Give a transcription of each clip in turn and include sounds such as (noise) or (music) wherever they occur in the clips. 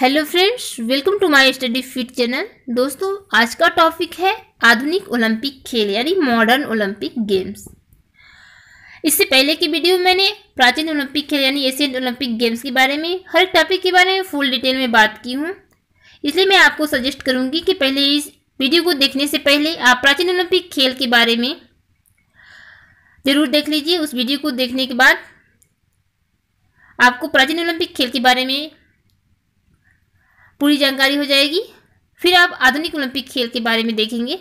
hello friends welcome to my study fit channel दोस्तों आज का टॉपिक है आधुनिक ओलंपिक खेल यानी मॉडर्न ओलंपिक गेम्स इससे पहले की वीडियो मैंने प्राचीन ओलंपिक खेल यानी एशियन ओलंपिक गेम्स के बारे में हर टॉपिक के बारे में फुल डिटेल में बात की हूँ इसलिए मैं आपको सजेस्ट करूँगी कि पहले इस वीडियो को देखने से पहले आप प्राचीन ओलंपिक खेल के बारे में ज़रूर देख लीजिए उस वीडियो को देखने के बाद आपको प्राचीन ओलंपिक खेल के बारे में पूरी जानकारी हो जाएगी फिर आप आधुनिक ओलंपिक खेल के बारे में देखेंगे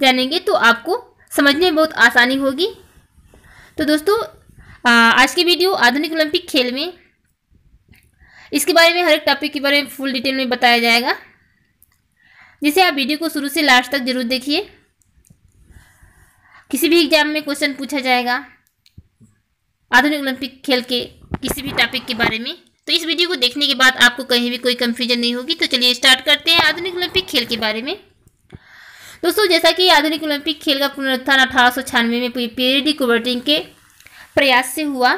जानेंगे तो आपको समझने में बहुत आसानी होगी तो दोस्तों आज की वीडियो आधुनिक ओलंपिक खेल में इसके बारे में हर एक टॉपिक के बारे में फुल डिटेल में बताया जाएगा जिसे आप वीडियो को शुरू से लास्ट तक जरूर देखिए किसी भी एग्जाम में क्वेश्चन पूछा जाएगा आधुनिक ओलंपिक खेल के किसी भी टॉपिक के बारे में तो इस वीडियो को देखने के बाद आपको कहीं भी कोई कंफ्यूजन नहीं होगी तो चलिए स्टार्ट करते हैं आधुनिक ओलंपिक खेल के बारे में दोस्तों जैसा कि आधुनिक ओलंपिक खेल का पुनरुत्थान अठारह में पीरियडी कुवर्टिंग के प्रयास से हुआ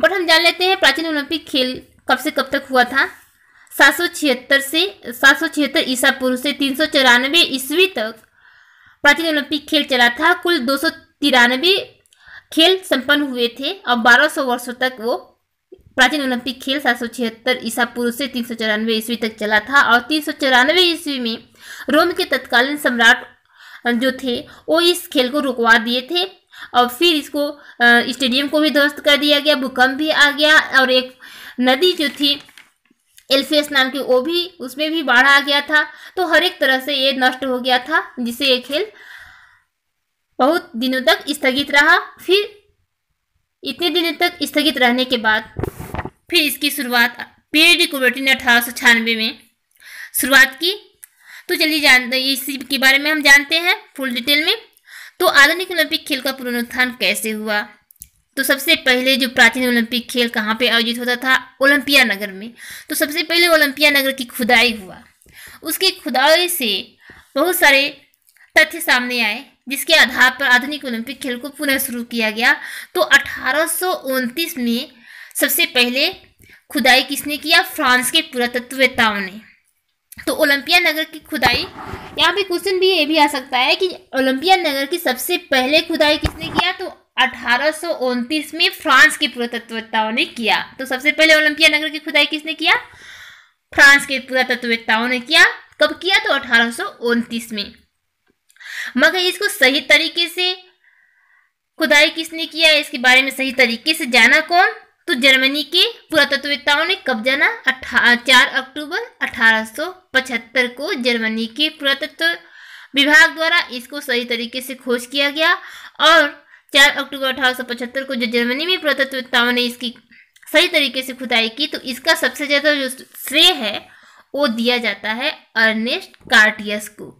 बट हम जान लेते हैं प्राचीन ओलंपिक खेल कब से कब तक हुआ था सात सौ छिहत्तर से सात सौ छिहत्तर ईसा पूर्व से तीन सौ ईस्वी तक प्राचीन ओलंपिक खेल चला था कुल दो सौ खेल संपन्न हुए थे और बारह सौ वर्षों तक वो प्राचीन ओलंपिक खेल सात सौ छिहत्तर ईसा पूर्व से तीन सौ चौरानवे ईस्वी तक चला था और तीन सौ चौरानवे ईस्वी में रोम के तत्कालीन सम्राट जो थे वो इस खेल को रुकवा दिए थे और फिर इसको स्टेडियम को भी ध्वस्त कर दिया गया भूकंप भी आ गया और एक नदी जो थी एल्फियस नाम की वो भी उसमें भी बाढ़ आ गया था तो हर एक तरह से ये नष्ट हो गया था जिससे ये खेल बहुत दिनों तक स्थगित रहा फिर इतने दिनों तक स्थगित रहने के बाद फिर इसकी शुरुआत डी कुबेटी ने अठारह सौ छियानवे में शुरुआत की तो चलिए जानते इसी के बारे में हम जानते हैं फुल डिटेल में तो आधुनिक ओलंपिक खेल का पुनरुत्थान कैसे हुआ तो सबसे पहले जो प्राचीन ओलंपिक खेल कहाँ पे आयोजित होता था ओलंपिया नगर में तो सबसे पहले ओलंपिया नगर की खुदाई हुआ उसकी खुदाई से बहुत सारे तथ्य सामने आए जिसके आधार पर आधुनिक ओलंपिक खेल को पुनः शुरू किया गया तो अठारह में सबसे पहले खुदाई किसने किया फ्रांस के पुरातत्वताओं ने तो ओलंपिया नगर की खुदाई यहाँ पे क्वेश्चन भी ये भी आ सकता है कि ओलंपिया नगर की सबसे पहले खुदाई किसने किया तो अठारह में फ्रांस के पुरातत्वताओं ने किया तो सबसे पहले ओलंपिया नगर की खुदाई किसने किया फ्रांस के पुरातत्वताओं ने किया कब किया तो अठारह में मगर इसको सही तरीके से खुदाई किसने किया इसके बारे में सही तरीके से जाना कौन तो जर्मनी के पुरातत्वताओं ने कब जाना चार अक्टूबर 1875 को जर्मनी के पुरातत्व विभाग द्वारा इसको सही तरीके से खोज किया गया और चार अक्टूबर 1875 को जो जर्मनी में पुरातत्वताओं ने इसकी सही तरीके से खुदाई की तो इसका सबसे ज़्यादा जो श्रेय है वो दिया जाता है अर्नेस्ट कार्टियस को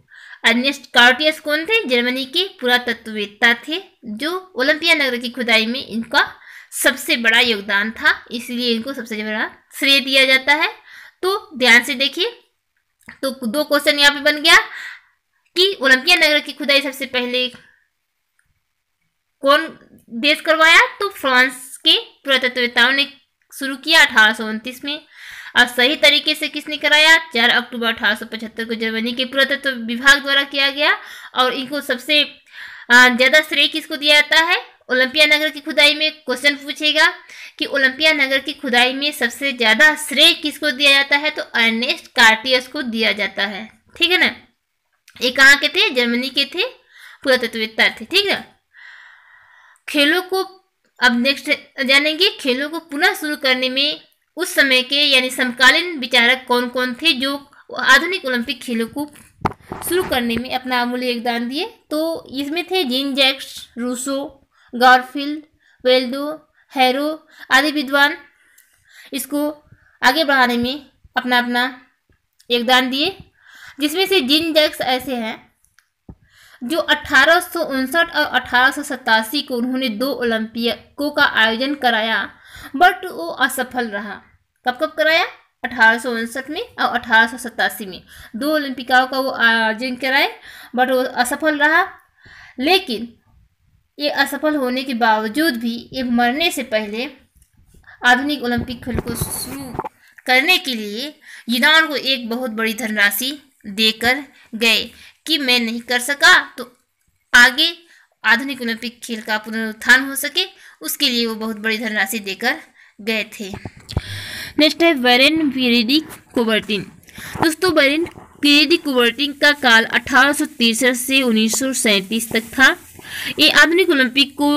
अर्नेस्ट कार्टियस कौन थे जर्मनी के पुरातत्ववेत्ता थे जो ओलंपिया नगर की खुदाई में इनका सबसे बड़ा योगदान था इसलिए इनको सबसे बड़ा श्रेय दिया जाता है तो ध्यान से देखिए तो दो क्वेश्चन यहाँ पे बन गया कि ओलंपिया नगर की खुदाई सबसे पहले कौन देश करवाया तो फ्रांस के पुरातत्वताओं ने शुरू किया अठारह में और सही तरीके से किसने कराया चार अक्टूबर अठारह को जर्मनी के पुरातत्व विभाग द्वारा किया गया और इनको सबसे ज़्यादा श्रेय किसको दिया जाता है ओलंपिया नगर की खुदाई में क्वेश्चन पूछेगा कि ओलंपिया नगर की खुदाई में सबसे ज़्यादा श्रेय किसको दिया जाता है तो अर्नेस्ट कार्टियस को दिया जाता है ठीक है ना ये कहाँ के थे जर्मनी के थे पुरातत्ववेत्ता थे ठीक है खेलों को अब नेक्स्ट जानेंगे खेलों को पुनः शुरू करने में उस समय के यानी समकालीन विचारक कौन कौन थे जो आधुनिक ओलंपिक खेलों को शुरू करने में अपना अमूल्य योगदान दिए तो इसमें थे जीन जैक्स रूसो गॉडफील्ड वेल्डो हैरो आदि विद्वान इसको आगे बढ़ाने में अपना अपना योगदान दिए जिसमें से जिन जैक्स ऐसे हैं जो अठारह और अठारह को उन्होंने दो ओलंपिकों का आयोजन कराया बट वो असफल रहा कब कब कराया अठारह में और अठारह में दो ओलंपिकाओं का वो आयोजन कराए बट वो असफल रहा लेकिन ये असफल होने के बावजूद भी ये मरने से पहले आधुनिक ओलंपिक खेल को शुरू करने के लिए यूनान को एक बहुत बड़ी धनराशि देकर गए कि मैं नहीं कर सका तो आगे आधुनिक ओलंपिक खेल का पुनरुत्थान हो सके उसके लिए वो बहुत बड़ी धनराशि देकर गए थे नेक्स्ट है वेरेन पीरिडी कोबर्टिन दोस्तों वेरेन पीरिडी कोबर्टिन का काल अठारह से उन्नीस तक था ये आधुनिक ओलंपिक को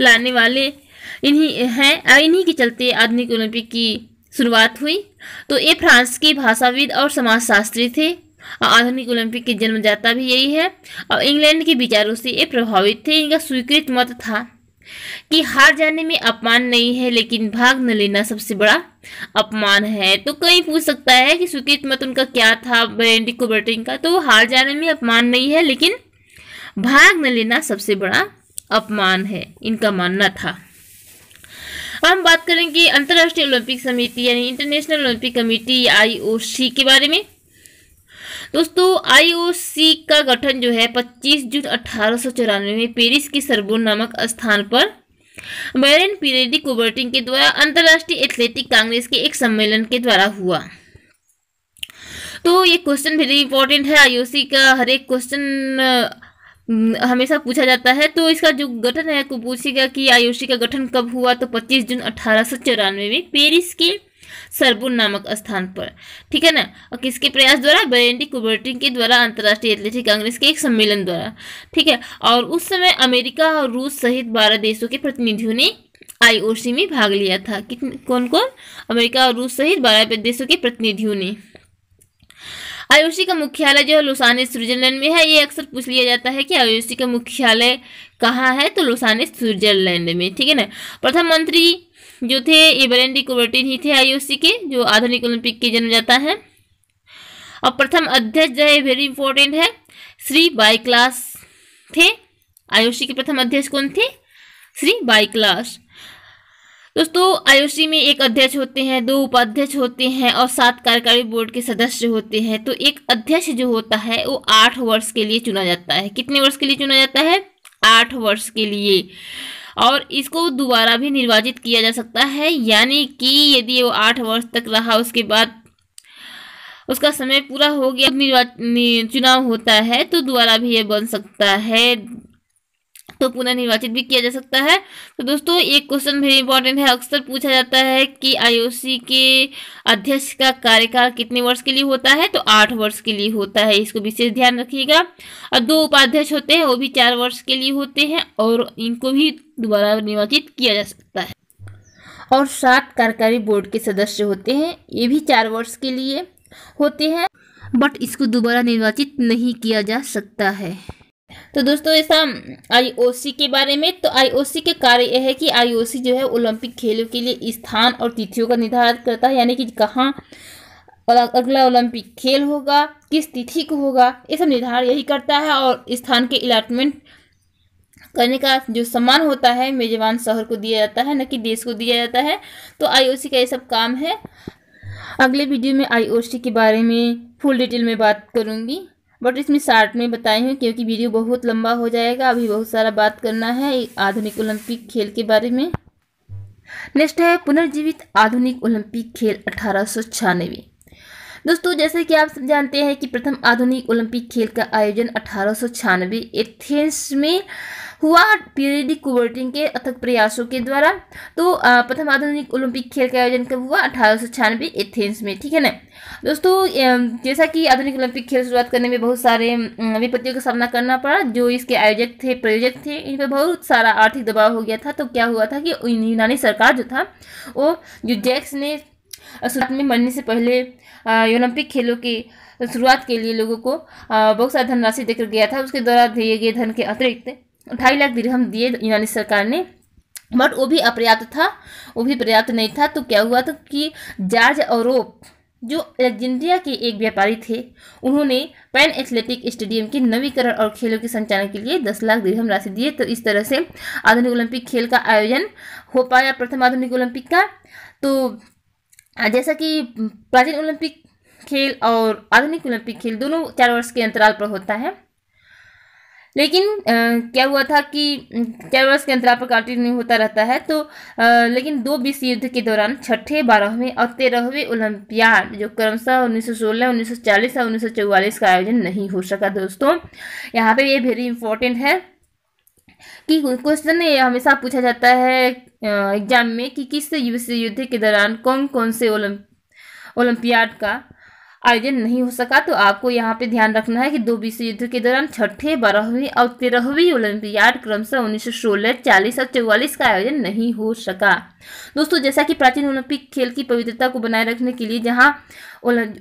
लाने वाले इन्हीं हैं इन्हीं के चलते आधुनिक ओलंपिक की शुरुआत हुई तो ये फ्रांस के भाषाविद और समाजशास्त्री थे और आधुनिक ओलंपिक के जन्मदाता भी यही है और इंग्लैंड के विचारों से ये प्रभावित थे इनका स्वीकृत मत था कि हार जाने में अपमान नहीं है लेकिन भाग न लेना सबसे बड़ा अपमान है तो कहीं पूछ सकता है कि स्वीकृत मत उनका क्या था ब्रैंडी को का तो हार जाने में अपमान नहीं है लेकिन भाग न लेना सबसे बड़ा अपमान है इनका मानना था अब हम बात करेंगे अंतर्राष्ट्रीय ओलंपिक समिति यानी इंटरनेशनल ओलंपिक कमेटी आईओसी के बारे में दोस्तों आईओसी का गठन जो है 25 जून अठारह में पेरिस के सरबोन नामक स्थान पर बैरन पीरेडी कोबर्टिंग के द्वारा अंतर्राष्ट्रीय एथलेटिक कांग्रेस के एक सम्मेलन के द्वारा हुआ तो ये क्वेश्चन वेरी इंपॉर्टेंट है आईओसी का हर एक क्वेश्चन हम्म, हमेशा पूछा जाता है तो इसका जो गठन है आपको पूछेगा कि आईओसी का गठन कब हुआ तो 25 जून अठारह में पेरिस के सरबुन नामक स्थान पर ठीक है ना और किसके प्रयास द्वारा बरेंडी कुबर्टिन के द्वारा अंतर्राष्ट्रीय एथलेटिक कांग्रेस के एक सम्मेलन द्वारा ठीक है और उस समय अमेरिका और रूस सहित बारह देशों के प्रतिनिधियों ने आईओसी में भाग लिया था कितने कौन कौन अमेरिका और रूस सहित बारह देशों के प्रतिनिधियों ने आयुषी का मुख्यालय जो है लुसानी स्विट्जरलैंड में है ये अक्सर पूछ लिया जाता है कि आईओसी का मुख्यालय कहाँ है तो लुसानी स्विट्जरलैंड में ठीक है ना प्रथम मंत्री जो थे इबरेंडी कोवर्टिन ही थे आईओसी के जो आधुनिक ओलंपिक के जन्मदाता हैं और प्रथम अध्यक्ष जो है वेरी इंपॉर्टेंट है श्री बाईक्लास थे आयुषी के प्रथम अध्यक्ष कौन थे श्री बाईक्लास दोस्तों आईओसी में एक अध्यक्ष होते हैं दो उपाध्यक्ष होते हैं और सात कार्यकारी बोर्ड के सदस्य होते हैं तो एक अध्यक्ष जो होता है वो आठ वर्ष के लिए चुना जाता है कितने वर्ष के लिए चुना जाता है आठ वर्ष के लिए और इसको दोबारा भी निर्वाचित किया जा सकता है यानी कि यदि वो आठ वर्ष तक रहा उसके बाद उसका समय पूरा हो गया निर्वाचन चुनाव होता है तो दोबारा भी ये बन सकता है तो पुनः निर्वाचित भी किया जा सकता है तो दोस्तों एक क्वेश्चन वेरी इंपॉर्टेंट है अक्सर पूछा जाता है कि आईओसी के अध्यक्ष का कार्यकाल कितने वर्ष के लिए होता है तो आठ वर्ष के लिए होता है इसको विशेष ध्यान रखिएगा और दो उपाध्यक्ष होते हैं वो भी चार वर्ष के लिए होते हैं और इनको भी दोबारा निर्वाचित किया जा सकता है और सात कार्यकारी बोर्ड के सदस्य होते हैं ये भी चार वर्ष के लिए होते हैं बट इसको दोबारा निर्वाचित नहीं किया जा सकता है तो दोस्तों ऐसा आईओसी के बारे में तो आईओसी के कार्य यह है कि आईओसी जो है ओलंपिक खेलों के लिए स्थान और तिथियों का निर्धारित करता है यानी कि कहाँ अगला ओलंपिक खेल होगा किस तिथि को होगा ये सब निर्धारण यही करता है और स्थान के अलाटमेंट करने का जो सम्मान होता है मेजबान शहर को दिया जाता है न कि देश को दिया जाता है तो आईओसी का ये सब काम है अगले वीडियो में आईओसी के बारे में फुल डिटेल में बात करूँगी बट इसमें शार्ट में बताई हूँ क्योंकि वीडियो बहुत लंबा हो जाएगा अभी बहुत सारा बात करना है आधुनिक ओलंपिक खेल के बारे में नेक्स्ट है पुनर्जीवित आधुनिक ओलंपिक खेल अठारह दोस्तों जैसे कि आप जानते हैं कि प्रथम आधुनिक ओलंपिक खेल का आयोजन अठारह एथेंस में हुआ पीरियडिक कुवर्टिंग के अथक प्रयासों के द्वारा तो प्रथम आधुनिक ओलंपिक खेल का आयोजन कब हुआ अठारह एथेंस में ठीक है ना दोस्तों जैसा कि आधुनिक ओलंपिक खेल शुरुआत करने में बहुत सारे विपत्तियों का सामना करना पड़ा जो इसके आयोजक थे प्रयोजक थे इन पर बहुत सारा आर्थिक दबाव हो गया था तो क्या हुआ था कि यूनानी सरकार जो था वो जो जैक्स ने शुरुआत में मरने से पहले ओलंपिक खेलों के शुरुआत के लिए लोगों को बहुत सारा धनराशि देकर गया था उसके द्वारा दिए गए धन के अतिरिक्त ढाई लाख दिरहम दिए यूनानी सरकार ने बट वो भी अपर्याप्त था वो भी पर्याप्त नहीं था तो क्या हुआ था कि जॉर्ज और जो अलेक्जेंड्रिया के एक व्यापारी थे उन्होंने पैन एथलेटिक स्टेडियम के नवीकरण और खेलों के संचालन के लिए 10 लाख दिरहम राशि दिए तो इस तरह से आधुनिक ओलंपिक खेल का आयोजन हो पाया प्रथम आधुनिक ओलंपिक का तो जैसा कि प्राचीन ओलंपिक खेल और आधुनिक ओलंपिक खेल दोनों चार वर्ष के अंतराल पर होता है लेकिन आ, क्या हुआ था कि वर्ष के अंतराल पर कंटिन्यू होता रहता है तो आ, लेकिन दो विश्व युद्ध के दौरान छठे बारहवें और तेरहवें ओलंपियाड जो क्रमशः 1916, 1940 और 1944 का आयोजन नहीं हो सका दोस्तों यहाँ पे ये वेरी इंपॉर्टेंट है कि क्वेश्चन ये हमेशा पूछा जाता है एग्जाम में कि किस विश्व युद्ध के दौरान कौन कौन से ओलंप ओलंपियाड का आयोजन नहीं हो सका तो आपको यहाँ पे ध्यान रखना है कि दो विश्व युद्ध के दौरान छठे बारहवीं और तेरहवीं ओलंपियाड क्रमशः उन्नीस सौ सोलह चालीस और चौवालीस का आयोजन नहीं हो सका दोस्तों जैसा कि प्राचीन ओलंपिक खेल की पवित्रता को बनाए रखने के लिए जहाँ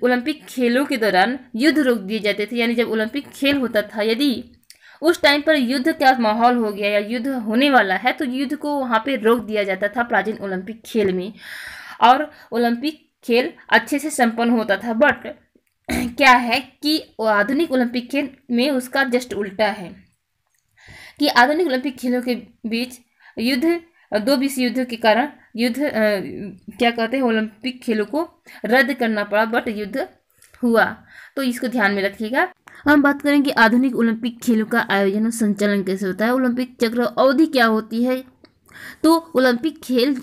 ओलंपिक खेलों के दौरान युद्ध रोक दिए जाते थे यानी जब ओलंपिक खेल होता था यदि उस टाइम पर युद्ध का माहौल हो गया या युद्ध होने वाला है तो युद्ध को वहाँ पे रोक दिया जाता था प्राचीन ओलंपिक खेल में और ओलंपिक खेल अच्छे से संपन्न होता था बट क्या है कि आधुनिक ओलंपिक खेल में उसका जस्ट उल्टा है कि आधुनिक ओलंपिक खेलों के बीच युद्ध दो बीस युद्ध के कारण युद्ध क्या कहते हैं ओलंपिक खेलों को रद्द करना पड़ा बट युद्ध हुआ तो इसको ध्यान में रखिएगा हम बात करेंगे आधुनिक ओलंपिक खेलों का आयोजन और संचालन कैसे होता है ओलंपिक चक्र अवधि क्या होती है तो ओलंपिक खेल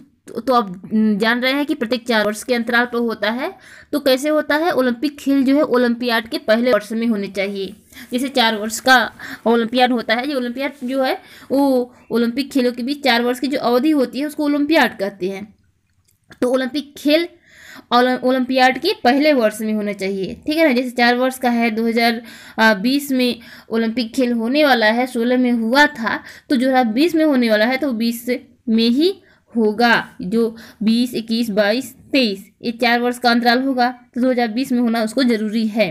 तो आप जान रहे हैं कि प्रत्येक चार वर्ष के अंतराल पर होता है तो कैसे होता है ओलंपिक खेल जो है ओलंपियाड के पहले वर्ष में होने चाहिए जैसे चार वर्ष का ओलंपियाड होता है ये ओलंपियाड जो है वो ओलंपिक खेलों के बीच चार वर्ष की जो अवधि होती है उसको ओलंपियाड कहते हैं तो ओलंपिक खेल ओलंपियाड के पहले वर्ष में होना चाहिए ठीक है ना जैसे चार वर्ष का है 2020 में ओलंपिक खेल होने वाला है सोलह में हुआ था तो जो है बीस में होने वाला है तो बीस में ही होगा जो बीस इक्कीस बाईस तेईस ये चार वर्ष का अंतराल होगा तो 2020 में होना उसको ज़रूरी है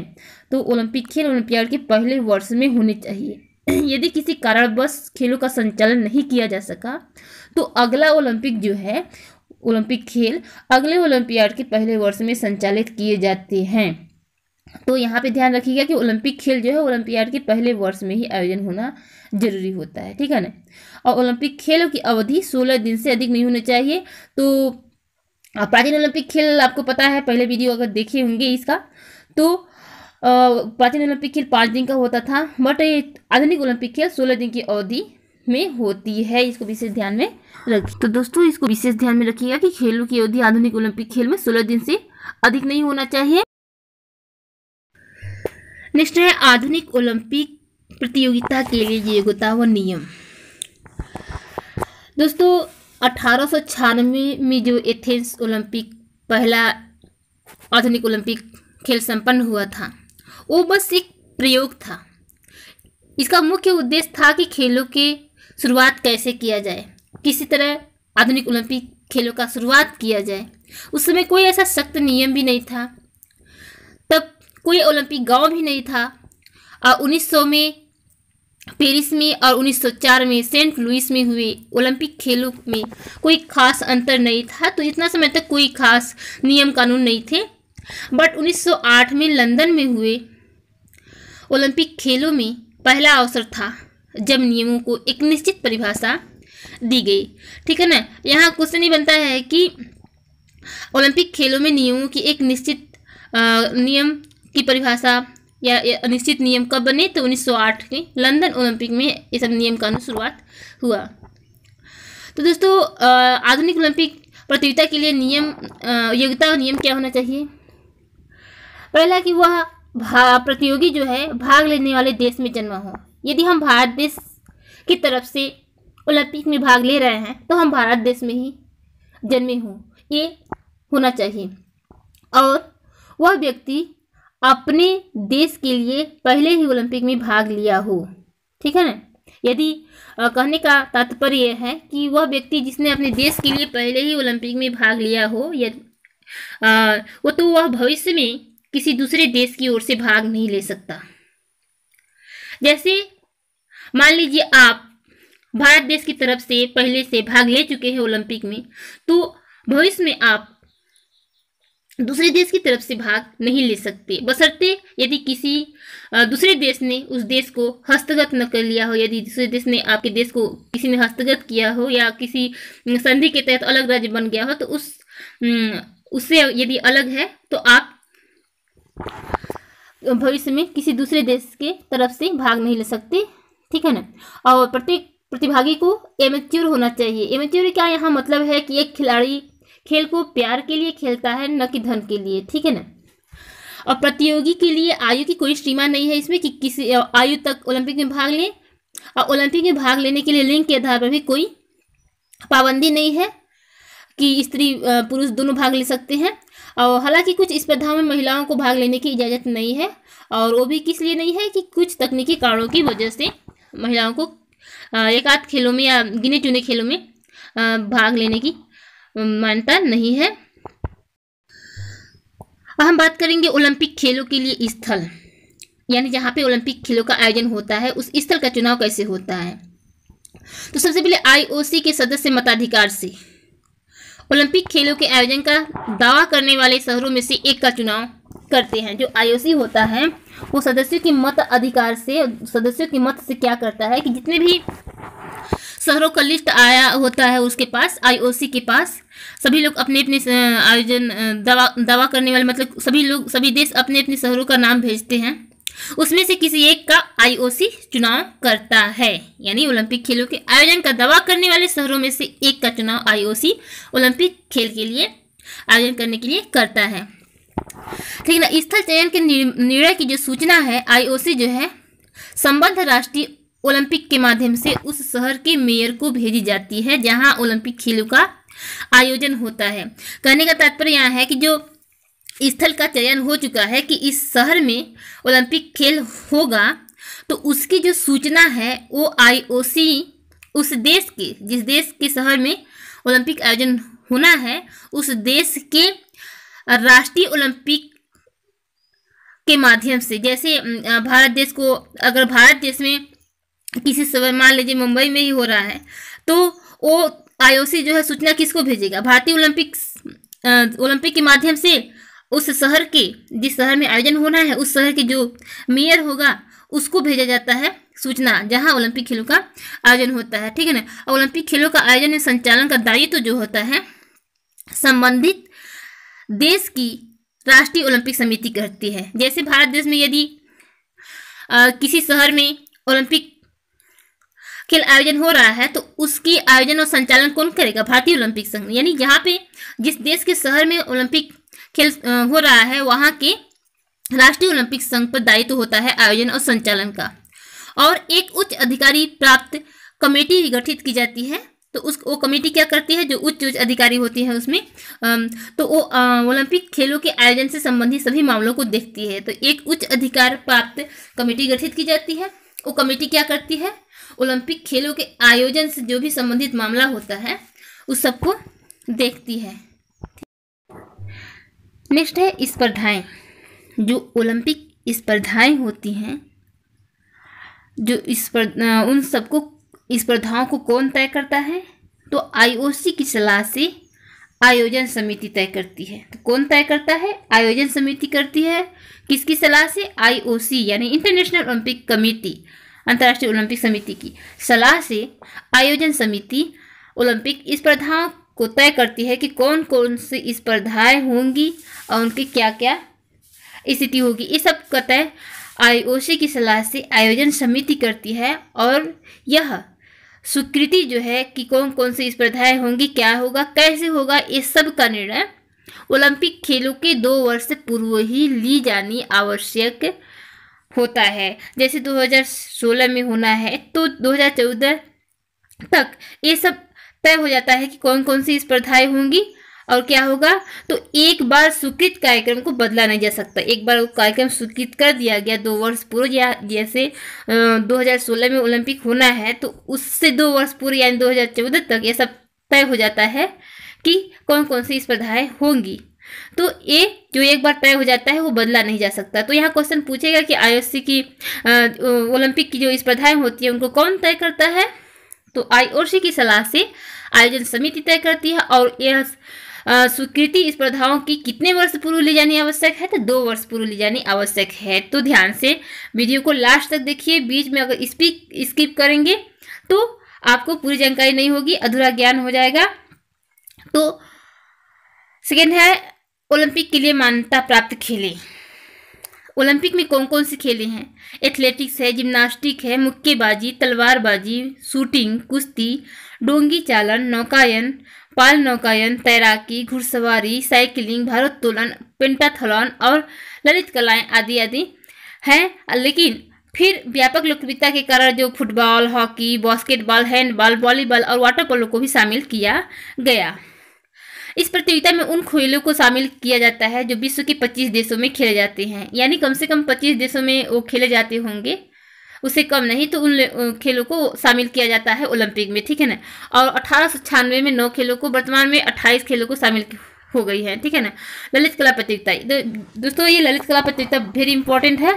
तो ओलंपिक खेल ओलंपियाड के पहले वर्ष में होने चाहिए (clears throat) यदि किसी कारणवश खेलों का संचालन नहीं किया जा सका तो अगला ओलंपिक जो है ओलंपिक खेल अगले ओलंपियाड के पहले वर्ष में संचालित किए जाते हैं तो यहाँ पे ध्यान रखिएगा कि ओलंपिक खेल जो है ओलंपियाड के पहले वर्ष में ही आयोजन होना जरूरी होता है ठीक है ना और ओलंपिक खेलों की अवधि सोलह दिन से अधिक नहीं होनी चाहिए तो प्राचीन ओलंपिक खेल आपको पता है पहले वीडियो अगर देखे होंगे इसका तो प्राचीन ओलंपिक खेल पाँच दिन का होता था बट आधुनिक ओलंपिक खेल सोलह दिन की अवधि में होती है इसको विशेष ध्यान में रखिए तो दोस्तों इसको विशेष ध्यान में रखिएगा कि खेलों की अवधि आधुनिक ओलंपिक खेल में सोलह दिन से अधिक नहीं होना चाहिए नेक्स्ट है आधुनिक ओलंपिक प्रतियोगिता के लिए ये होता हुआ नियम दोस्तों अठारह में जो एथेंस ओलंपिक पहला आधुनिक ओलंपिक खेल संपन्न हुआ था वो बस एक प्रयोग था इसका मुख्य उद्देश्य था कि खेलों के शुरुआत कैसे किया जाए किसी तरह आधुनिक ओलंपिक खेलों का शुरुआत किया जाए उस समय कोई ऐसा सख्त नियम भी नहीं था तब कोई ओलंपिक गांव भी नहीं था और 1900 में पेरिस में और 1904 में सेंट लुइस में हुए ओलंपिक खेलों में कोई खास अंतर नहीं था तो इतना समय तक कोई खास नियम कानून नहीं थे बट 1908 में लंदन में हुए ओलंपिक खेलों में पहला अवसर था जब नियमों को एक निश्चित परिभाषा दी गई ठीक है ना यहाँ क्वेश्चन ही बनता है कि ओलंपिक खेलों में नियमों की एक निश्चित नियम की परिभाषा या अनिश्चित नियम कब बने तो 1908 के लंदन ओलंपिक में ये सब नियम का शुरुआत हुआ तो दोस्तों आधुनिक ओलंपिक प्रतियोगिता के लिए नियम योग्यता नियम क्या होना चाहिए पहला कि वह प्रतियोगी जो है भाग लेने वाले देश में जन्मा हो यदि हम भारत देश की तरफ से ओलंपिक में भाग ले रहे हैं तो हम भारत देश में ही जन्मे हों ये होना चाहिए और वह व्यक्ति अपने देश के लिए पहले ही ओलंपिक में भाग लिया हो ठीक है ना यदि कहने का तात्पर्य है कि वह व्यक्ति जिसने अपने देश के लिए पहले ही ओलंपिक में भाग लिया हो यदि वो तो वह भविष्य में किसी दूसरे देश की ओर से भाग नहीं ले सकता जैसे मान लीजिए आप भारत देश की तरफ से पहले से भाग ले चुके हैं ओलंपिक में तो भविष्य में आप दूसरे देश की तरफ से भाग नहीं ले सकते बसरते यदि किसी दूसरे देश ने उस देश को हस्तगत न कर लिया हो यदि दूसरे देश ने आपके देश को किसी ने हस्तगत किया हो या किसी संधि के तहत अलग राज्य बन गया हो तो उस उससे यदि अलग है तो आप भविष्य में किसी दूसरे देश के तरफ से भाग नहीं ले सकते ठीक है ना और प्रत्येक प्रतिभागी को एमेच्योर होना चाहिए एमेच्योर क्या यहाँ मतलब है कि एक खिलाड़ी खेल को प्यार के लिए खेलता है न कि धन के लिए ठीक है ना और प्रतियोगी के लिए आयु की कोई सीमा नहीं है इसमें कि किसी आयु तक ओलंपिक में भाग लें और ओलंपिक में भाग लेने के लिए लिंग के आधार पर भी कोई पाबंदी नहीं है कि स्त्री पुरुष दोनों भाग ले सकते हैं और हालांकि कुछ स्पर्धाओं में महिलाओं को भाग लेने की इजाज़त नहीं है और वो भी किस लिए नहीं है कि कुछ तकनीकी कारणों की वजह से महिलाओं को एक आध खेलों में या गिने चुने खेलों में भाग लेने की मान्यता नहीं है अब हम बात करेंगे ओलंपिक खेलों के लिए स्थल यानी जहाँ पे ओलंपिक खेलों का आयोजन होता है उस स्थल का चुनाव कैसे होता है तो सबसे पहले आईओसी के सदस्य मताधिकार से ओलंपिक खेलों के आयोजन का दावा करने वाले शहरों में से एक का चुनाव करते हैं जो आईओसी होता है वो सदस्यों के मत अधिकार से सदस्यों के मत से क्या करता है कि जितने भी शहरों का लिस्ट आया होता है उसके पास आईओसी के पास सभी लोग अपने अपने आयोजन दवा दवा करने वाले मतलब सभी लोग सभी देश अपने अपने शहरों का नाम भेजते हैं उसमें से किसी एक का आईओसी चुनाव करता है यानी ओलंपिक खेलों के आयोजन का दवा करने वाले शहरों में से एक का चुनाव आईओसी ओलंपिक खेल के लिए आयोजन करने के लिए करता है ठीक है ना स्थल चयन के निर्णय की जो सूचना है आईओसी जो है संबद्ध राष्ट्रीय ओलंपिक के माध्यम से उस शहर के मेयर को भेजी जाती है जहां ओलंपिक खेलों का आयोजन होता है कहने का तात्पर्य यह है कि जो स्थल का चयन हो चुका है कि इस शहर में ओलंपिक खेल होगा तो उसकी जो सूचना है वो आईओसी उस देश के जिस देश के शहर में ओलंपिक आयोजन होना है उस देश के राष्ट्रीय ओलंपिक के माध्यम से जैसे भारत देश को अगर भारत देश में किसी समय मान लीजिए मुंबई में ही हो रहा है तो वो आईओसी जो है सूचना किसको भेजेगा भारतीय ओलंपिक ओलंपिक के माध्यम से उस शहर के जिस शहर में आयोजन होना है उस शहर के जो मेयर होगा उसको भेजा जाता है सूचना जहां ओलंपिक खेलों का आयोजन होता है ठीक है ना ओलंपिक खेलों का आयोजन संचालन का दायित्व तो जो होता है संबंधित देश की राष्ट्रीय ओलंपिक समिति करती है जैसे भारत देश में यदि किसी शहर में ओलंपिक खेल आयोजन हो रहा है तो उसकी आयोजन और संचालन कौन करेगा भारतीय ओलंपिक संघ यानी यहाँ पे जिस देश के शहर में ओलंपिक खेल हो रहा है वहाँ के राष्ट्रीय ओलंपिक संघ पर दायित्व होता है आयोजन और संचालन का और एक उच्च अधिकारी प्राप्त कमेटी गठित की जाती है तो उस वो कमेटी क्या करती है जो उच्च उच्च अधिकारी होती है उसमें तो वो ओलंपिक खेलों के आयोजन से संबंधित सभी मामलों को देखती है तो एक उच्च अधिकार प्राप्त कमेटी गठित की जाती है वो कमेटी क्या करती है ओलंपिक खेलों के आयोजन से जो भी संबंधित मामला होता है उस सबको देखती है नेक्स्ट है स्पर्धाएं जो ओलंपिक स्पर्धाएं होती हैं जो स्पर्धा उन सबको स्पर्धाओं को कौन तय करता है तो आईओसी की सलाह से आयोजन समिति तय करती है तो कौन तय करता है आयोजन समिति करती है किसकी सलाह से आईओसी यानी इंटरनेशनल ओलंपिक कमेटी अंतर्राष्ट्रीय ओलंपिक समिति की सलाह से आयोजन समिति ओलंपिक स्पर्धाओं को तय करती है कि कौन कौन सी स्पर्धाएँ होंगी और उनकी क्या क्या स्थिति होगी इस सब का तय आईओसी की सलाह से आयोजन समिति करती है और यह स्वीकृति जो है कि कौन कौन सी स्पर्धाएं होंगी क्या होगा कैसे होगा इस सब का निर्णय ओलंपिक खेलों के दो वर्ष पूर्व ही ली जानी आवश्यक होता है जैसे 2016 में होना है तो 2014 तक ये सब तय हो जाता है कि कौन कौन सी स्पर्धाएं होंगी और क्या होगा तो एक बार स्वीकृत कार्यक्रम को बदला नहीं जा सकता एक बार कार्यक्रम स्वीकृत कर दिया गया दो वर्ष पूर्व या जैसे 2016 में ओलंपिक होना है तो उससे दो वर्ष पूर्व यानी 2014 तक ये सब तय हो जाता है कि कौन कौन सी स्पर्धाएं होंगी तो ए जो एक बार तय हो जाता है वो बदला नहीं जा सकता तो यहाँ क्वेश्चन पूछेगा कि आईओसी की ओलंपिक की जो स्पर्धाएं होती है उनको कौन तय करता है तो आईओसी की सलाह से आयोजन समिति तय करती है और यह स्वीकृति स्पर्धाओं की कितने वर्ष पूर्व ले जानी आवश्यक है तो दो वर्ष पूर्व ले जानी आवश्यक है तो ध्यान से वीडियो को लास्ट तक देखिए बीच में अगर स्पीक स्किप करेंगे तो आपको पूरी जानकारी नहीं होगी अधूरा ज्ञान हो जाएगा तो सेकेंड है ओलंपिक के लिए मान्यता प्राप्त खेलें ओलंपिक में कौन कौन सी खेलें हैं एथलेटिक्स है जिम्नास्टिक है मुक्केबाजी तलवारबाजी शूटिंग कुश्ती डोंगी चालन नौकायन पाल नौकायन तैराकी घुड़सवारी साइकिलिंग भारोत्तोलन पेंटाथलॉन और ललित कलाएं आदि आदि हैं लेकिन फिर व्यापक लोकप्रियता के कारण जो football hockey basketball handball volleyball और वाटर पोलो को भी शामिल किया गया इस प्रतियोगिता में उन खेलों को शामिल किया जाता है जो विश्व के 25 देशों में खेले जाते हैं यानी कम से कम 25 देशों में वो खेले जाते होंगे उससे कम नहीं तो उन खेलों को शामिल किया जाता है ओलंपिक में ठीक है ना और अठारह में नौ खेलों को वर्तमान में अट्ठाईस खेलों को शामिल हो गई है ठीक है ना ललित कला प्रतियोगिता दोस्तों ये ललित कला प्रतियोगिता वेरी इंपॉर्टेंट है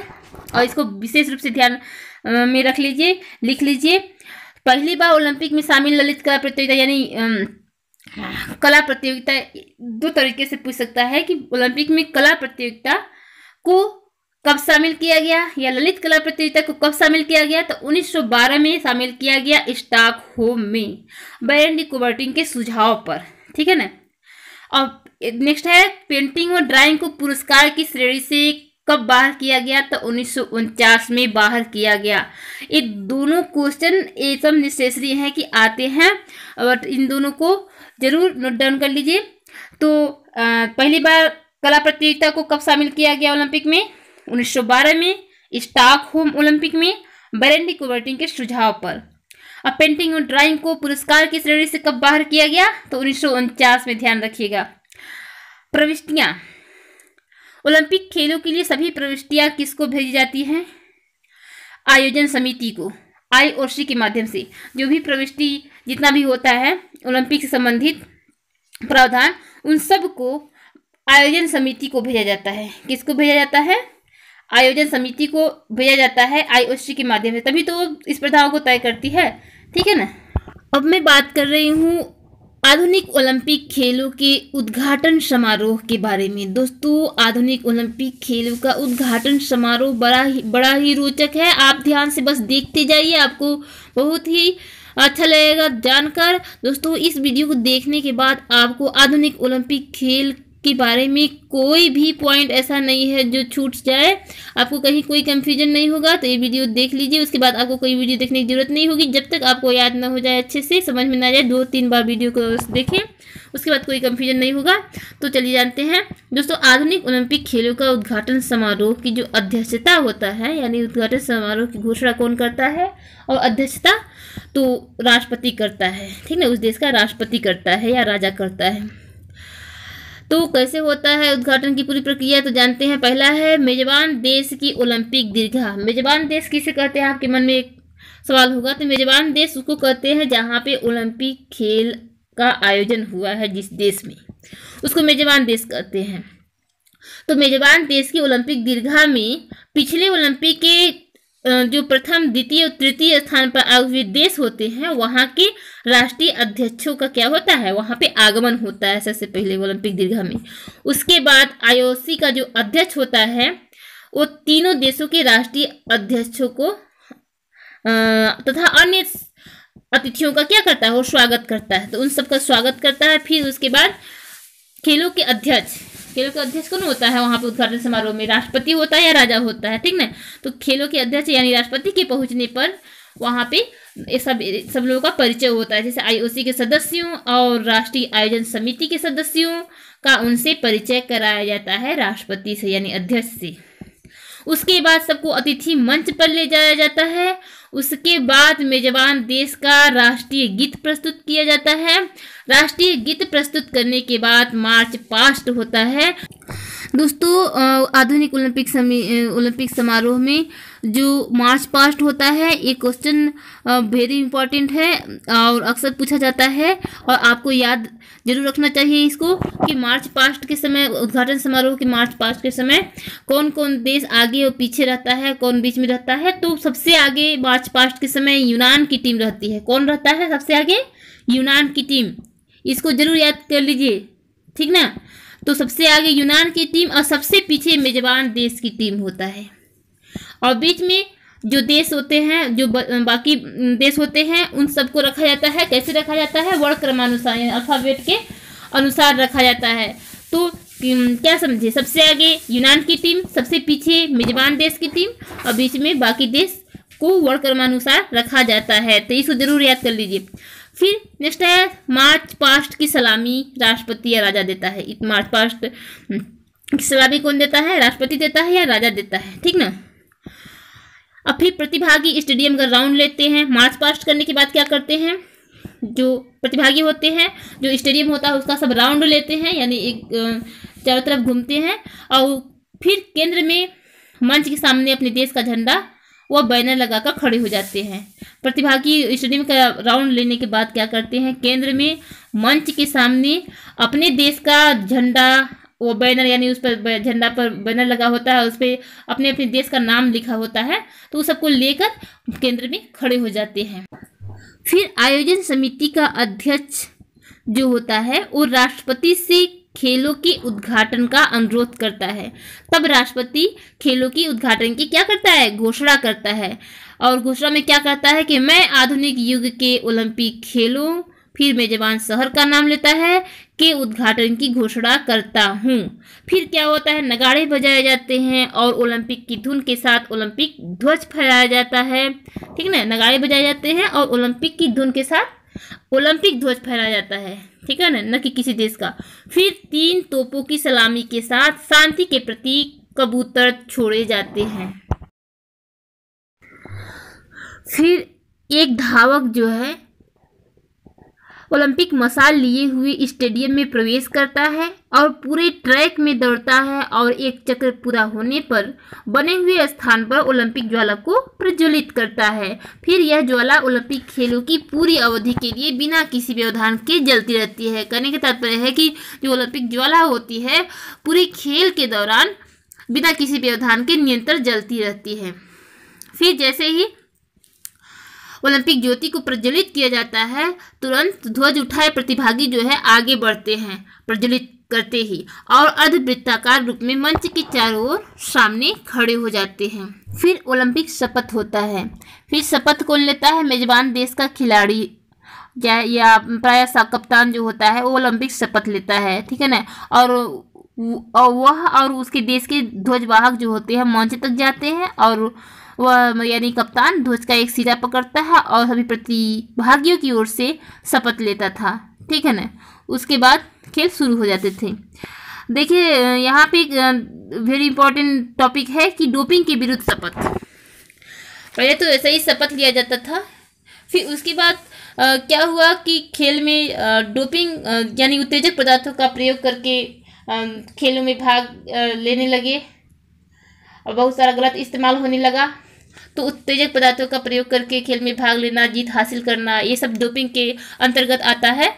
और इसको विशेष रूप से ध्यान में रख लीजिए लिख लीजिए पहली बार ओलंपिक में शामिल ललित कला प्रतियोगिता यानी कला प्रतियोगिता दो तरीके से पूछ सकता है कि ओलंपिक में कला प्रतियोगिता को कब शामिल किया गया या ललित कला प्रतियोगिता को कब शामिल किया गया तो 1912 में शामिल किया गया स्टॉक होम में बैरन डी कुबर्टिंग के सुझाव पर ठीक है ना और नेक्स्ट है पेंटिंग और ड्राइंग को पुरस्कार की श्रेणी से कब बाहर किया गया तो उन्नीस में बाहर किया गया ये दोनों क्वेश्चन ये सब नेसेसरी हैं कि आते हैं और इन दोनों को ज़रूर नोट डाउन कर लीजिए तो आ, पहली बार कला प्रतियोगिता को कब शामिल किया गया ओलंपिक में 1912 में स्टाक होम ओलंपिक में बरेंडी कोवर्टिंग के सुझाव पर अब पेंटिंग और ड्राइंग को पुरस्कार की श्रेणी से कब बाहर किया गया तो उन्नीस में ध्यान रखिएगा प्रविष्टियाँ ओलंपिक खेलों के लिए सभी प्रविष्टियाँ किसको भेजी जाती हैं आयोजन समिति को आई और सी के माध्यम से जो भी प्रविष्टि जितना भी होता है ओलंपिक से संबंधित प्रावधान उन सब को आयोजन समिति को भेजा जाता है किसको भेजा जाता है आयोजन समिति को भेजा जाता है आईओसी के माध्यम से तभी तो स्पर्धाओं को तय करती है ठीक है ना अब मैं बात कर रही हूँ आधुनिक ओलंपिक खेलों के उद्घाटन समारोह के बारे में दोस्तों आधुनिक ओलंपिक खेलों का उद्घाटन समारोह बड़ा ही बड़ा ही रोचक है आप ध्यान से बस देखते जाइए आपको बहुत ही अच्छा लगेगा जानकर दोस्तों इस वीडियो को देखने के बाद आपको आधुनिक ओलंपिक खेल के बारे में कोई भी पॉइंट ऐसा नहीं है जो छूट जाए आपको कहीं कोई कन्फ्यूजन नहीं होगा तो ये वीडियो देख लीजिए उसके बाद आपको कोई वीडियो देखने की ज़रूरत नहीं होगी जब तक आपको याद ना हो जाए अच्छे से समझ में ना जाए दो तीन बार वीडियो को देखें उसके बाद कोई कन्फ्यूजन नहीं होगा तो चलिए जानते हैं दोस्तों आधुनिक ओलंपिक खेलों का उद्घाटन समारोह की जो अध्यक्षता होता है यानी उद्घाटन समारोह की घोषणा कौन करता है और अध्यक्षता तो राष्ट्रपति करता है ठीक ना उस देश का राष्ट्रपति करता है या राजा करता है तो कैसे होता है उद्घाटन की पूरी प्रक्रिया तो जानते हैं पहला है मेजबान देश की ओलंपिक दीर्घा मेजबान देश किसे कहते हैं आपके मन में एक सवाल होगा तो मेजबान देश उसको कहते हैं जहाँ पे ओलंपिक खेल का आयोजन हुआ है जिस देश में उसको मेजबान देश कहते हैं तो मेजबान देश की ओलंपिक दीर्घा में पिछले ओलंपिक के जो प्रथम द्वितीय और तृतीय स्थान पर आए हुए देश होते हैं वहाँ के राष्ट्रीय अध्यक्षों का क्या होता है वहाँ पे आगमन होता है सबसे पहले ओलंपिक दीर्घा में उसके बाद आईओसी का जो अध्यक्ष होता है वो तीनों देशों के राष्ट्रीय अध्यक्षों को तथा अन्य अतिथियों का क्या करता है वो स्वागत करता है तो उन सबका स्वागत करता है फिर उसके बाद खेलों के अध्यक्ष खेलों के अध्यक्ष कौन होता है वहाँ पे उद्घाटन समारोह में राष्ट्रपति होता है या राजा होता है ठीक ना तो खेलों के अध्यक्ष यानी राष्ट्रपति के पहुँचने पर वहाँ पे सब सब लोगों का परिचय होता है जैसे आईओसी के सदस्यों और राष्ट्रीय आयोजन समिति के सदस्यों का उनसे परिचय कराया जाता है राष्ट्रपति से यानी अध्यक्ष से उसके बाद सबको अतिथि मंच पर ले जाया जाता है उसके बाद मेजबान देश का राष्ट्रीय गीत प्रस्तुत किया जाता है राष्ट्रीय गीत प्रस्तुत करने के बाद मार्च पास्ट होता है दोस्तों आधुनिक ओलंपिक ओलंपिक समारोह में जो मार्च पास्ट होता है ये क्वेश्चन वेरी इंपॉर्टेंट है और अक्सर पूछा जाता है और आपको याद जरूर रखना चाहिए इसको कि मार्च पास्ट के समय उद्घाटन समारोह के मार्च पास्ट के समय कौन कौन देश आगे और पीछे रहता है कौन बीच में रहता है तो सबसे आगे मार्च पास्ट के समय यूनान की टीम रहती है कौन रहता है सबसे आगे यूनान की टीम इसको जरूर याद कर लीजिए ठीक ना तो सबसे आगे यूनान की टीम और सबसे पीछे मेजबान देश की टीम होता है और बीच में जो देश होते हैं जो बाकी देश होते हैं उन सबको रखा जाता है कैसे रखा जाता है वर्ड क्रमानुसार अल्फ़ाबेट के अनुसार रखा जाता है तो क्या समझे सबसे आगे यूनान की टीम सबसे पीछे मेजबान देश की टीम और बीच में बाकी देश को वर्ण क्रमानुसार रखा जाता है तो इसको ज़रूर याद कर लीजिए फिर नेक्स्ट है मार्च पास्ट की सलामी राष्ट्रपति या राजा देता है मार्च पास्ट हम्म, की सलामी कौन देता है राष्ट्रपति देता है या राजा देता है ठीक ना अब फिर प्रतिभागी स्टेडियम का राउंड लेते हैं मार्च पास्ट करने के बाद क्या करते हैं जो प्रतिभागी होते हैं जो स्टेडियम होता है उसका सब राउंड लेते हैं यानी एक चारों तरफ घूमते हैं और फिर केंद्र में मंच के सामने अपने देश का झंडा वह बैनर लगाकर खड़े हो जाते हैं प्रतिभागी स्टेडियम का राउंड लेने के बाद क्या करते हैं केंद्र में मंच के सामने अपने देश का झंडा वो बैनर यानी उस पर झंडा पर बैनर लगा होता है उस पर अपने अपने देश का नाम लिखा होता है तो वो सबको लेकर केंद्र में खड़े हो जाते हैं फिर आयोजन समिति का अध्यक्ष जो होता है वो राष्ट्रपति से खेलों के उद्घाटन का अनुरोध करता है तब राष्ट्रपति खेलों की उद्घाटन की क्या करता है घोषणा करता है और घोषणा में क्या करता है कि मैं आधुनिक युग के ओलंपिक खेलों फिर मेजबान शहर का नाम लेता है के उद्घाटन की घोषणा करता हूँ फिर क्या होता है नगाड़े बजाए जाते हैं और ओलंपिक की धुन के साथ ओलंपिक ध्वज फहराया जाता है ठीक है नगाड़े बजाए जाते हैं और ओलंपिक की धुन के साथ ओलंपिक ध्वज फहराया जाता है ठीक है ना न कि किसी देश का फिर तीन तोपों की सलामी के साथ शांति के प्रतीक कबूतर छोड़े जाते हैं फिर एक धावक जो है ओलंपिक मसाल लिए हुए स्टेडियम में प्रवेश करता है और पूरे ट्रैक में दौड़ता है और एक चक्र पूरा होने पर बने हुए स्थान पर ओलंपिक ज्वाला को प्रज्वलित करता है फिर यह ज्वाला ओलंपिक खेलों की पूरी अवधि के लिए बिना किसी व्यवधान के जलती रहती है कहने का तात्पर्य है कि जो ओलंपिक ज्वाला होती है पूरे खेल के दौरान बिना किसी व्यवधान के नियंत्रण जलती रहती है फिर जैसे ही ओलंपिक ज्योति को प्रज्वलित किया जाता है तुरंत ध्वज उठाए प्रतिभागी जो है आगे बढ़ते हैं प्रज्वलित करते ही और अर्धवृत्ताकार रूप में मंच के चारों ओर सामने खड़े हो जाते हैं फिर ओलंपिक शपथ होता है फिर शपथ कौन लेता है मेजबान देश का खिलाड़ी या, या प्राय कप्तान जो होता है वो ओलंपिक शपथ लेता है ठीक है ना और वह और उसके देश के ध्वजवाहक जो होते हैं मंच तक जाते हैं और वह यानी कप्तान ध्वज का एक सिरा पकड़ता है और सभी प्रतिभागियों की ओर से शपथ लेता था ठीक है ना उसके बाद खेल शुरू हो जाते थे देखिए यहाँ पे एक वेरी इंपॉर्टेंट टॉपिक है कि डोपिंग के विरुद्ध शपथ पहले तो ऐसा ही शपथ लिया जाता था फिर उसके बाद क्या हुआ कि खेल में डोपिंग यानी उत्तेजक पदार्थों का प्रयोग करके खेलों में भाग लेने लगे और बहुत सारा गलत इस्तेमाल होने लगा तो उत्तेजक पदार्थों का प्रयोग करके खेल में भाग लेना जीत हासिल करना ये सब डोपिंग के अंतर्गत आता है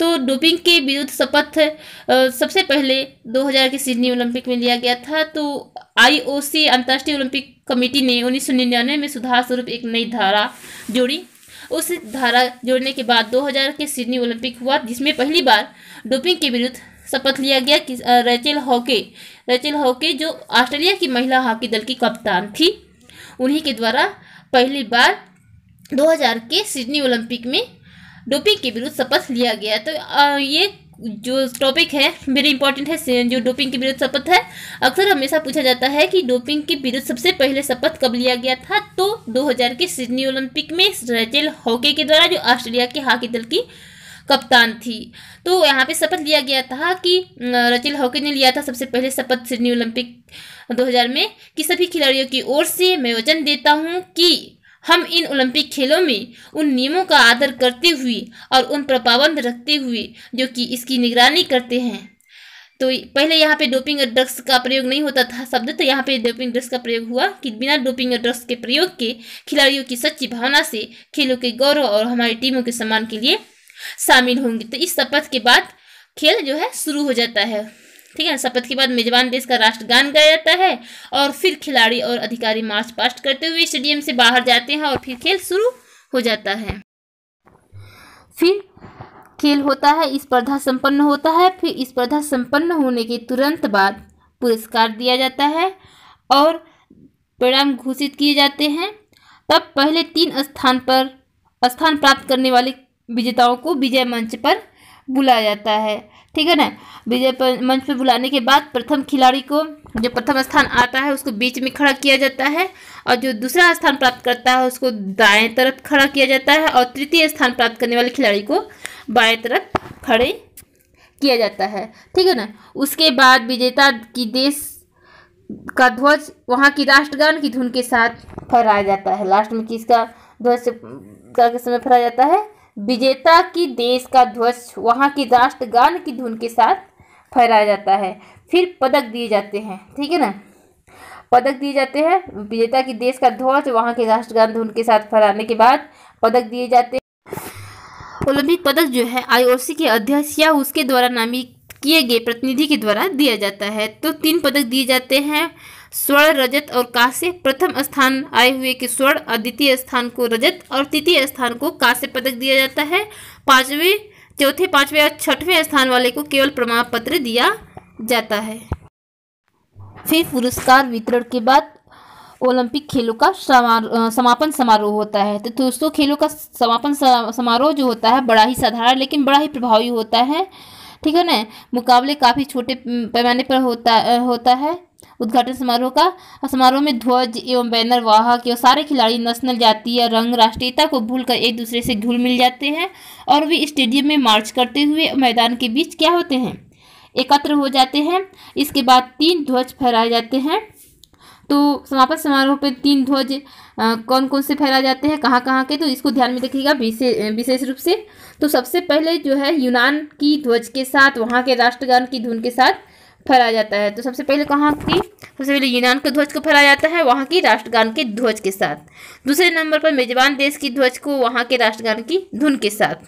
तो डोपिंग के विरुद्ध शपथ सबसे पहले 2000 के सिडनी ओलंपिक में लिया गया था तो आईओसी अंतर्राष्ट्रीय ओलंपिक कमेटी ने उन्नीस में सुधार स्वरूप एक नई धारा जोड़ी उस धारा जोड़ने के बाद 2000 के सिडनी ओलंपिक हुआ जिसमें पहली बार डोपिंग के विरुद्ध शपथ लिया गया कि रेचेल हॉके रेचेल हॉके जो ऑस्ट्रेलिया की महिला हॉकी दल की कप्तान थी उन्हीं के द्वारा पहली बार 2000 के सिडनी ओलंपिक में डोपिंग के विरुद्ध शपथ लिया गया तो ये जो टॉपिक है वेरी इंपॉर्टेंट है जो डोपिंग के विरुद्ध शपथ है अक्सर हमेशा पूछा जाता है कि डोपिंग के विरुद्ध सबसे पहले शपथ कब लिया गया था तो 2000 के सिडनी ओलंपिक में रेचेल हॉकी के द्वारा जो ऑस्ट्रेलिया के हॉकी दल की कप्तान थी तो यहाँ पे शपथ लिया गया था कि रचिल हॉकी ने लिया था सबसे पहले शपथ सिडनी ओलंपिक 2000 में कि सभी खिलाड़ियों की ओर से मैं वचन देता हूँ कि हम इन ओलंपिक खेलों में उन नियमों का आदर करते हुए और उन पर पाबंद रखते हुए जो कि इसकी निगरानी करते हैं तो पहले यहाँ पे डोपिंग और ड्रग्स का प्रयोग नहीं होता था शब्द तो यहाँ पे डोपिंग ड्रग्स का प्रयोग हुआ कि बिना डोपिंग और ड्रग्स के प्रयोग के खिलाड़ियों की सच्ची भावना से खेलों के गौरव और हमारी टीमों के सम्मान के लिए शामिल होंगे तो इस शपथ के बाद खेल जो है शुरू हो जाता है ठीक है शपथ के बाद मेजबान देश का राष्ट्रगान गाया जाता है और फिर खिलाड़ी और अधिकारी मार्च पास्ट करते हुए स्टेडियम से बाहर जाते हैं और फिर खेल शुरू हो जाता है फिर खेल होता है स्पर्धा संपन्न होता है फिर स्पर्धा संपन्न होने के तुरंत बाद पुरस्कार दिया जाता है और परिणाम घोषित किए जाते हैं तब पहले तीन स्थान पर स्थान प्राप्त करने वाले विजेताओं को विजय मंच पर बुलाया जाता है ठीक है ना विजय मंच पर बुलाने के बाद प्रथम खिलाड़ी को जो प्रथम स्थान आता है उसको बीच में खड़ा किया जाता है और जो दूसरा स्थान प्राप्त करता है उसको दाएं तरफ खड़ा किया जाता है और तृतीय स्थान प्राप्त करने वाले खिलाड़ी को बाएं तरफ खड़े किया जाता है ठीक है ना उसके बाद विजेता की देश का ध्वज वहाँ की राष्ट्रगान की धुन के साथ फहराया जाता है लास्ट में किसका ध्वज के समय फहराया जाता है विजेता की देश का ध्वज वहाँ की राष्ट्रगान की धुन के साथ फहराया जाता है फिर पदक दिए जाते हैं ठीक है ना पदक दिए जाते हैं विजेता की देश का ध्वज वहाँ के राष्ट्रगान धुन के साथ फहराने के बाद पदक दिए जाते हैं ओलंपिक पदक जो है आईओसी के अध्यक्ष या उसके द्वारा नामित किए गए प्रतिनिधि के द्वारा दिया जाता है तो तीन पदक दिए जाते हैं स्वर्ण रजत और कांस्य प्रथम स्थान आए हुए के स्वर्ण और द्वितीय स्थान को रजत और तृतीय स्थान को कांस्य पदक दिया जाता है पांचवें चौथे पांचवें और छठवें स्थान वाले को केवल प्रमाण पत्र दिया जाता है फिर पुरस्कार वितरण के बाद ओलंपिक खेलों का समापन समारोह होता है तो दोस्तों खेलों का समापन समारोह जो होता है बड़ा ही साधारण लेकिन बड़ा ही प्रभावी होता है ठीक है ना मुकाबले काफ़ी छोटे पैमाने पर होता होता है उद्घाटन समारोह का समारोह में ध्वज एवं बैनर वाहक एवं सारे खिलाड़ी नेशनल या रंग राष्ट्रीयता को भूलकर एक दूसरे से घुल मिल जाते हैं और वे स्टेडियम में मार्च करते हुए मैदान के बीच क्या होते हैं एकत्र हो जाते हैं इसके बाद तीन ध्वज फहराए जाते हैं तो समापन समारोह पर तीन ध्वज कौन कौन से फहराए जाते हैं कहाँ कहाँ के तो इसको ध्यान में रखिएगा विशेष रूप से तो सबसे पहले जो है यूनान की ध्वज के साथ वहाँ के राष्ट्रगान की धुन के साथ फहराया जाता है तो सबसे पहले कहाँ की सबसे पहले यूनान के ध्वज को फहराया जाता है वहाँ की राष्ट्रगान के ध्वज के साथ दूसरे नंबर पर मेजबान देश की ध्वज को वहाँ के राष्ट्रगान की धुन के साथ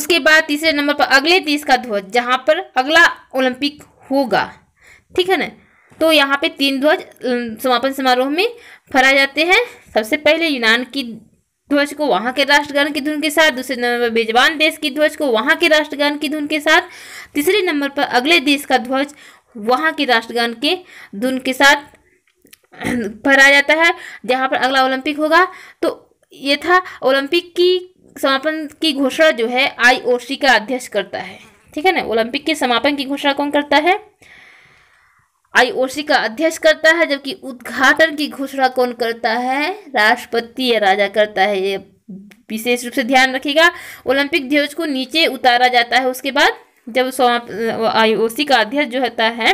उसके बाद तीसरे नंबर पर अगले देश का ध्वज जहाँ पर अगला ओलंपिक होगा ठीक है ना तो यहाँ पे तीन ध्वज समापन समारोह में फहराए जाते हैं सबसे पहले यूनान की ध्वज को वहाँ के राष्ट्रगान की धुन के साथ दूसरे नंबर पर मेजबान देश की ध्वज को वहाँ के राष्ट्रगान की धुन के साथ तीसरे नंबर पर अगले देश का ध्वज वहाँ के राष्ट्रगान के धुन के साथ भरा (clears throat) जाता है जहाँ पर अगला ओलंपिक होगा तो ये था ओलंपिक की समापन की घोषणा जो है आईओसी का अध्यक्ष करता है ठीक है ना ओलंपिक के समापन की घोषणा कौन करता है आईओसी का अध्यक्ष करता है जबकि उद्घाटन की घोषणा कौन करता है राष्ट्रपति या राजा करता है ये विशेष रूप से ध्यान रखिएगा ओलंपिक ध्वज को नीचे उतारा जाता है उसके बाद जब आईओसी का अध्यक्ष जो होता है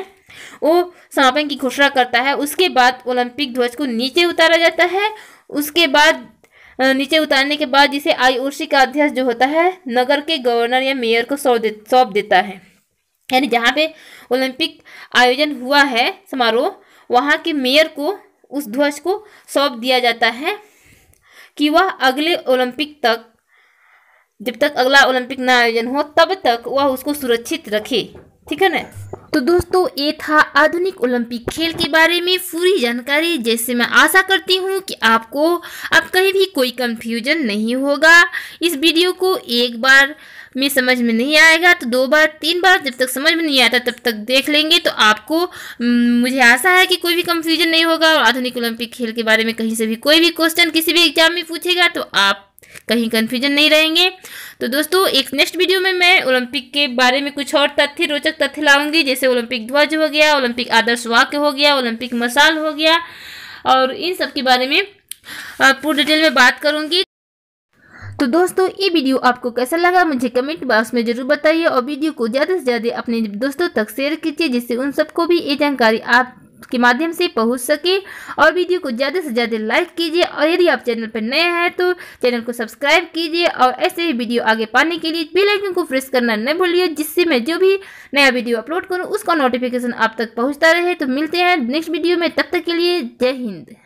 वो समापन की घोषणा करता है उसके बाद ओलंपिक ध्वज को नीचे उतारा जाता है उसके बाद नीचे उतारने के बाद जिसे आईओसी का अध्यक्ष जो होता है नगर के गवर्नर या मेयर को सौंप दे सौंप देता है यानी जहाँ पे ओलंपिक आयोजन हुआ है समारोह वहाँ के मेयर को उस ध्वज को सौंप दिया जाता है कि वह अगले ओलंपिक तक जब तक अगला ओलंपिक ना आयोजन हो तब तक वह उसको सुरक्षित रखे ठीक है ना तो दोस्तों ये था आधुनिक ओलंपिक खेल के बारे में पूरी जानकारी जैसे मैं आशा करती हूँ कि आपको अब कहीं भी कोई कंफ्यूजन नहीं होगा इस वीडियो को एक बार में समझ में नहीं आएगा तो दो बार तीन बार जब तक समझ में नहीं आता तब तक देख लेंगे तो आपको मुझे आशा है कि कोई भी कंफ्यूजन नहीं होगा और आधुनिक ओलंपिक खेल के बारे में कहीं से भी कोई भी क्वेश्चन किसी भी एग्जाम में पूछेगा तो आप कहीं कन्फ्यूजन नहीं रहेंगे तो दोस्तों एक नेक्स्ट वीडियो में मैं ओलंपिक के बारे में कुछ और तथ्य रोचक तथ्य लाऊंगी जैसे ओलंपिक ध्वज हो गया ओलंपिक आदर्श वाक्य हो गया ओलंपिक मसाल हो गया और इन सब के बारे में पूरी डिटेल में बात करूंगी तो दोस्तों ये वीडियो आपको कैसा लगा मुझे कमेंट बॉक्स में जरूर बताइए और वीडियो को ज़्यादा से ज़्यादा अपने दोस्तों तक शेयर कीजिए जिससे उन सबको भी ये जानकारी आप के माध्यम से पहुंच सके और वीडियो को ज़्यादा से ज़्यादा लाइक कीजिए और यदि आप चैनल पर नए हैं तो चैनल को सब्सक्राइब कीजिए और ऐसे ही वीडियो आगे पाने के लिए बेल आइकन को प्रेस करना न भूलिए जिससे मैं जो भी नया वीडियो अपलोड करूँ उसका नोटिफिकेशन आप तक पहुँचता रहे तो मिलते हैं नेक्स्ट वीडियो में तब तक के लिए जय हिंद